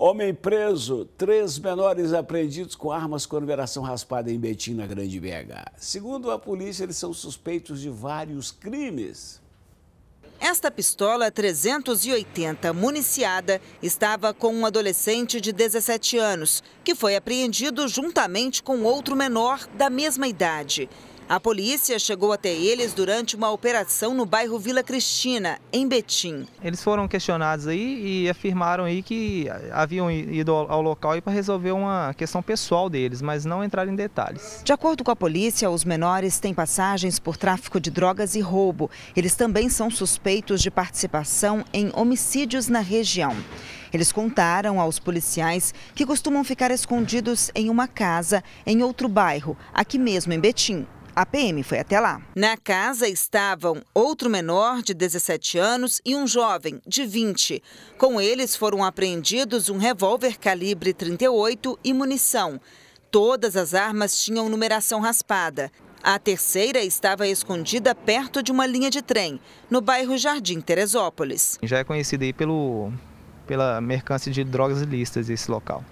Homem preso, três menores apreendidos com armas com numeração raspada em Betim, na Grande BH. Segundo a polícia, eles são suspeitos de vários crimes. Esta pistola 380 municiada estava com um adolescente de 17 anos, que foi apreendido juntamente com outro menor da mesma idade. A polícia chegou até eles durante uma operação no bairro Vila Cristina, em Betim. Eles foram questionados aí e afirmaram aí que haviam ido ao local para resolver uma questão pessoal deles, mas não entraram em detalhes. De acordo com a polícia, os menores têm passagens por tráfico de drogas e roubo. Eles também são suspeitos de participação em homicídios na região. Eles contaram aos policiais que costumam ficar escondidos em uma casa em outro bairro, aqui mesmo em Betim. A PM foi até lá. Na casa estavam outro menor de 17 anos e um jovem de 20. Com eles foram apreendidos um revólver calibre 38 e munição. Todas as armas tinham numeração raspada. A terceira estava escondida perto de uma linha de trem, no bairro Jardim Teresópolis. Já é conhecido aí pelo, pela mercância de drogas ilícitas esse local.